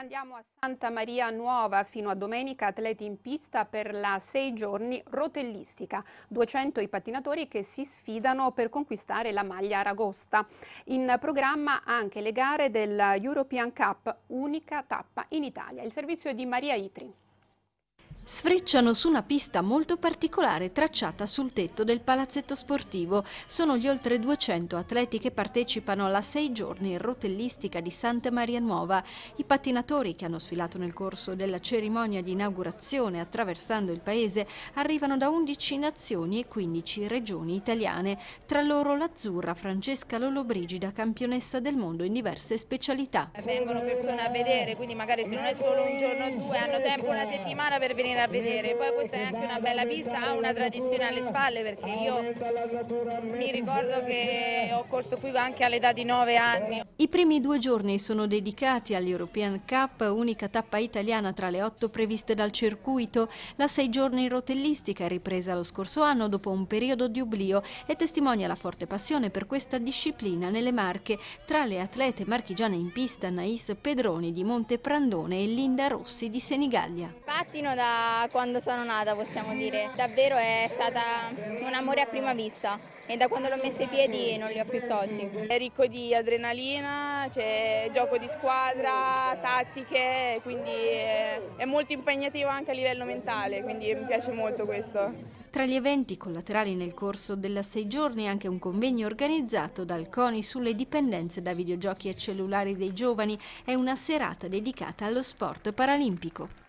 Ora andiamo a Santa Maria Nuova. Fino a domenica atleti in pista per la sei giorni rotellistica. 200 i pattinatori che si sfidano per conquistare la maglia aragosta. In programma anche le gare della European Cup, unica tappa in Italia. Il servizio di Maria Itri sfrecciano su una pista molto particolare tracciata sul tetto del palazzetto sportivo. Sono gli oltre 200 atleti che partecipano alla sei giorni rotellistica di Santa Maria Nuova. I pattinatori che hanno sfilato nel corso della cerimonia di inaugurazione attraversando il paese arrivano da 11 nazioni e 15 regioni italiane, tra loro l'azzurra Francesca Lollobrigida, campionessa del mondo in diverse specialità. Vengono persone a vedere, quindi magari se non è solo un giorno o due hanno tempo una settimana per venire a vedere. Poi questa è anche una bella pista, ha una tradizione alle spalle perché io mi ricordo che ho corso qui anche all'età di 9 anni. I primi due giorni sono dedicati all'European Cup, unica tappa italiana tra le otto previste dal circuito. La sei giorni rotellistica è ripresa lo scorso anno dopo un periodo di oblio e testimonia la forte passione per questa disciplina nelle Marche tra le atlete marchigiane in pista Nais Pedroni di Monte Prandone e Linda Rossi di Senigallia. Pattino da da quando sono nata, possiamo dire. Davvero è stata un amore a prima vista e da quando l'ho messo i piedi non li ho più tolti. È ricco di adrenalina, c'è gioco di squadra, tattiche, quindi è molto impegnativo anche a livello mentale, quindi mi piace molto questo. Tra gli eventi collaterali nel corso della sei giorni anche un convegno organizzato dal CONI sulle dipendenze da videogiochi e cellulari dei giovani è una serata dedicata allo sport paralimpico.